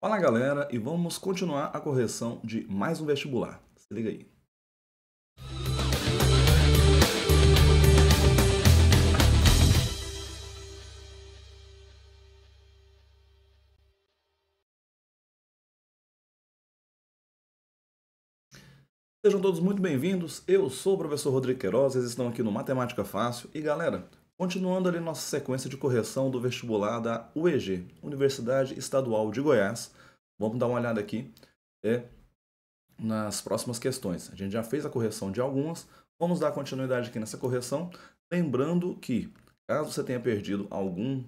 Fala galera, e vamos continuar a correção de mais um vestibular. Se liga aí. Sejam todos muito bem-vindos. Eu sou o professor Rodrigo Queiroz, vocês estão aqui no Matemática Fácil. E galera, Continuando ali nossa sequência de correção do vestibular da UEG, Universidade Estadual de Goiás, vamos dar uma olhada aqui é, nas próximas questões. A gente já fez a correção de algumas, vamos dar continuidade aqui nessa correção, lembrando que caso você tenha perdido algum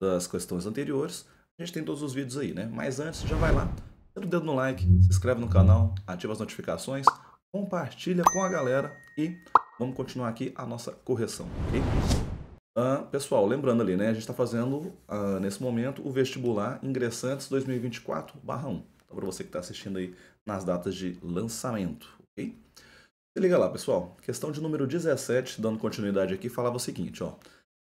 das questões anteriores, a gente tem todos os vídeos aí, né? Mas antes, já vai lá, dê o dedo no like, se inscreve no canal, ativa as notificações, compartilha com a galera e vamos continuar aqui a nossa correção, ok? Uh, pessoal, lembrando ali, né? A gente está fazendo uh, nesse momento o vestibular ingressantes 2024/1. Então, para você que está assistindo aí nas datas de lançamento, ok? Se liga lá, pessoal. Questão de número 17, dando continuidade aqui, falava o seguinte, ó.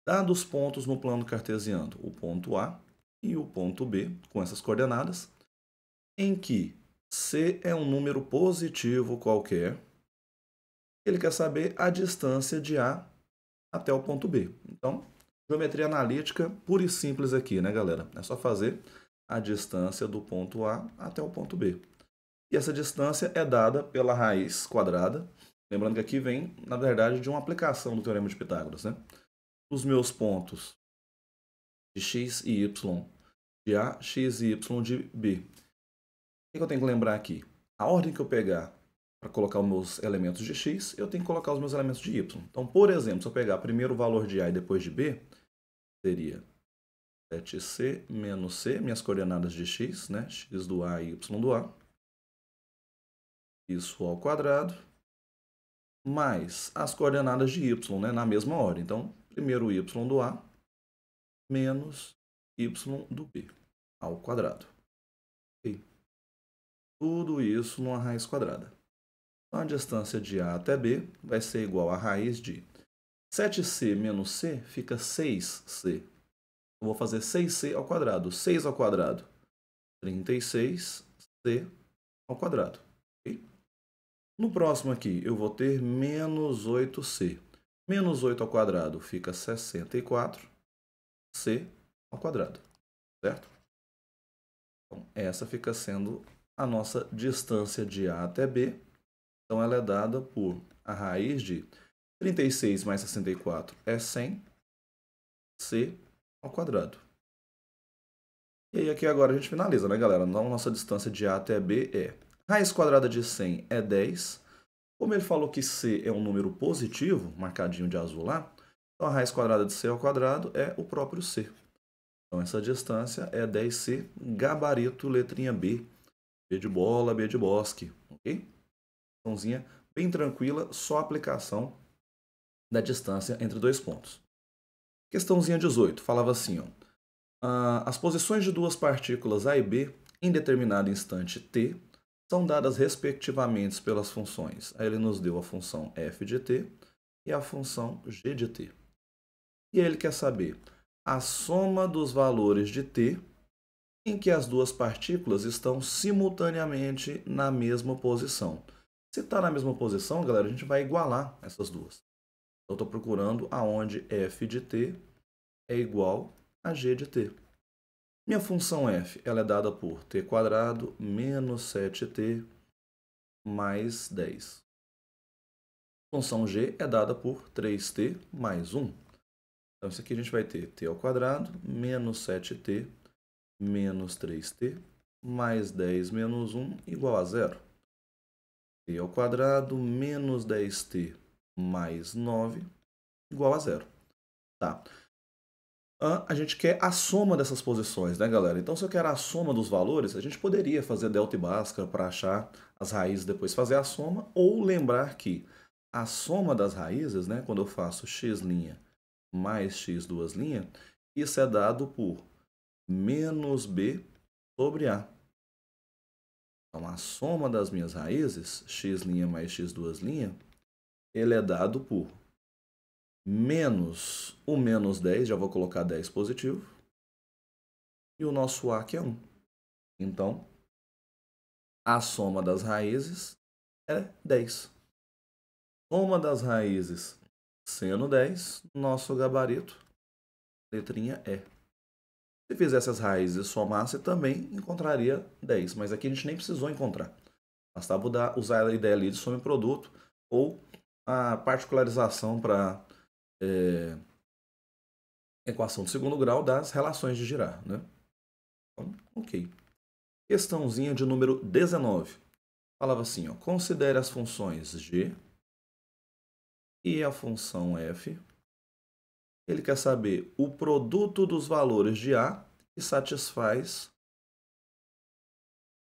Dados pontos no plano cartesiano, o ponto A e o ponto B, com essas coordenadas, em que C é um número positivo qualquer, ele quer saber a distância de A até o ponto B. Então, geometria analítica pura e simples aqui, né, galera? É só fazer a distância do ponto A até o ponto B. E essa distância é dada pela raiz quadrada. Lembrando que aqui vem, na verdade, de uma aplicação do Teorema de Pitágoras, né? Os meus pontos de x e y, de A, x e y de B. O que eu tenho que lembrar aqui? A ordem que eu pegar para colocar os meus elementos de x, eu tenho que colocar os meus elementos de y. Então, por exemplo, se eu pegar primeiro o valor de a e depois de b, seria 7c menos c, minhas coordenadas de x, né? x do a e y do a. Isso ao quadrado, mais as coordenadas de y, né? Na mesma hora. Então, primeiro y do a menos y do b ao quadrado. Tudo isso numa raiz quadrada. Então, a distância de A até B vai ser igual à raiz de 7C menos C fica 6C. Eu vou fazer 6C ao quadrado. 6 ao quadrado, 36C ao quadrado. Okay? No próximo aqui, eu vou ter menos 8C. Menos 8 ao quadrado fica 64C ao quadrado, certo? Então, essa fica sendo a nossa distância de A até B, então ela é dada por a raiz de 36 mais 64 é 100, c ao quadrado. E aí aqui agora a gente finaliza, né, galera? Então nossa distância de A até B é raiz quadrada de 100 é 10. Como ele falou que c é um número positivo, marcadinho de azul lá, então a raiz quadrada de c ao quadrado é o próprio c. Então essa distância é 10c, gabarito, letrinha B. B de bola, B de bosque, ok? questãozinha bem tranquila, só a aplicação da distância entre dois pontos. Questãozinha 18 falava assim: ó, ah, as posições de duas partículas A e B em determinado instante t são dadas respectivamente pelas funções. Aí ele nos deu a função f de t e a função g de t. E aí ele quer saber a soma dos valores de t em que as duas partículas estão simultaneamente na mesma posição. Se está na mesma posição, galera, a gente vai igualar essas duas. Então, eu estou procurando aonde f de t é igual a g de t. Minha função f ela é dada por t menos 7t mais 10. Função g é dada por 3t mais 1. Então, isso aqui a gente vai ter t menos 7t menos 3t mais 10 menos 1 igual a zero t ao quadrado menos 10t mais 9 igual a zero. Tá? A gente quer a soma dessas posições, né, galera? Então, se eu quero a soma dos valores, a gente poderia fazer delta e Bhaskara para achar as raízes depois fazer a soma, ou lembrar que a soma das raízes, né, quando eu faço x' mais x duas linhas, isso é dado por menos b sobre a. Então, a soma das minhas raízes, x' mais x ele é dado por menos o menos 10, já vou colocar 10 positivo, e o nosso a que é 1. Então, a soma das raízes é 10. Soma das raízes sendo 10, nosso gabarito, letrinha E. Se fizesse as raízes e somasse, também encontraria 10. Mas aqui a gente nem precisou encontrar. Bastava usar a ideia ali de soma produto ou a particularização para é, equação de segundo grau das relações de girar. Né? Então, ok. Questãozinha de número 19. Falava assim, ó, considere as funções g e a função f ele quer saber o produto dos valores de A que satisfaz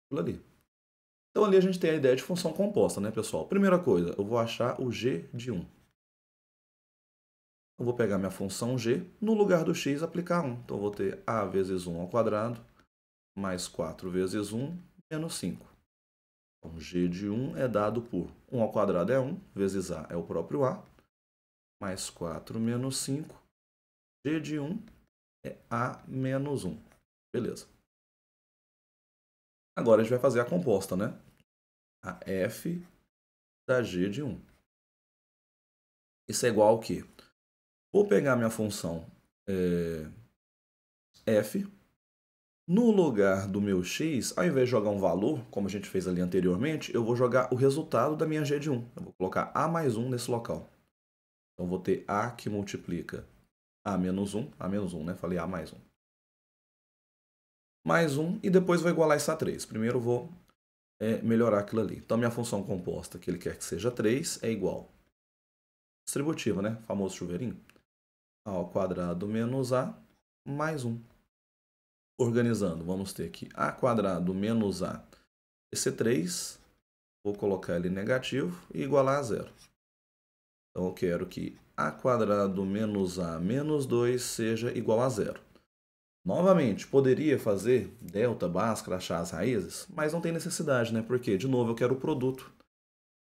aquilo ali. Então ali a gente tem a ideia de função composta, né, pessoal? Primeira coisa, eu vou achar o g de 1. Eu vou pegar minha função g, no lugar do x aplicar 1. Então eu vou ter a vezes 1 ao quadrado, mais 4 vezes 1, menos 5. Então g de 1 é dado por 1 ao quadrado é 1, vezes a é o próprio a, mais 4 menos 5, G de 1 é A menos 1. Beleza. Agora a gente vai fazer a composta, né? A F da G de 1. Isso é igual ao quê? Vou pegar minha função é, F. No lugar do meu x, ao invés de jogar um valor, como a gente fez ali anteriormente, eu vou jogar o resultado da minha G de 1. Eu vou colocar A mais 1 nesse local. Então, eu vou ter A que multiplica a menos 1, A menos 1, né? Falei A mais 1. Mais 1 e depois vou igualar isso a 3. Primeiro vou é, melhorar aquilo ali. Então, minha função composta, que ele quer que seja 3, é igual. Distributiva, né? Famoso chuveirinho. A ao quadrado menos A mais 1. Organizando, vamos ter aqui A quadrado menos A. Esse 3, vou colocar ele negativo e igualar a zero. Então, eu quero que a quadrado menos a menos 2 seja igual a zero. Novamente, poderia fazer delta, báscara, achar as raízes, mas não tem necessidade, né? Porque, de novo, eu quero o produto.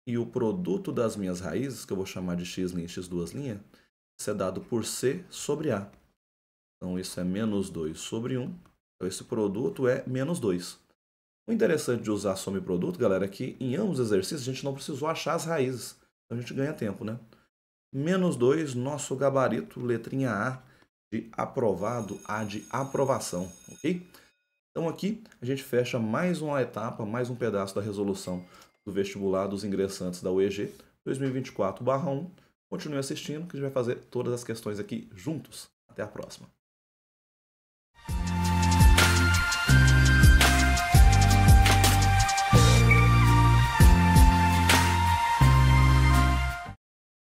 E o produto das minhas raízes, que eu vou chamar de x e x duas linhas, isso é dado por c sobre a. Então, isso é menos 2 sobre 1. Então, esse produto é menos 2. O interessante de usar soma e produto, galera, é que em ambos os exercícios a gente não precisou achar as raízes. Então, a gente ganha tempo, né? Menos 2, nosso gabarito, letrinha A de aprovado, A de aprovação, ok? Então aqui a gente fecha mais uma etapa, mais um pedaço da resolução do vestibular dos ingressantes da UEG 2024-1. Continue assistindo que a gente vai fazer todas as questões aqui juntos. Até a próxima.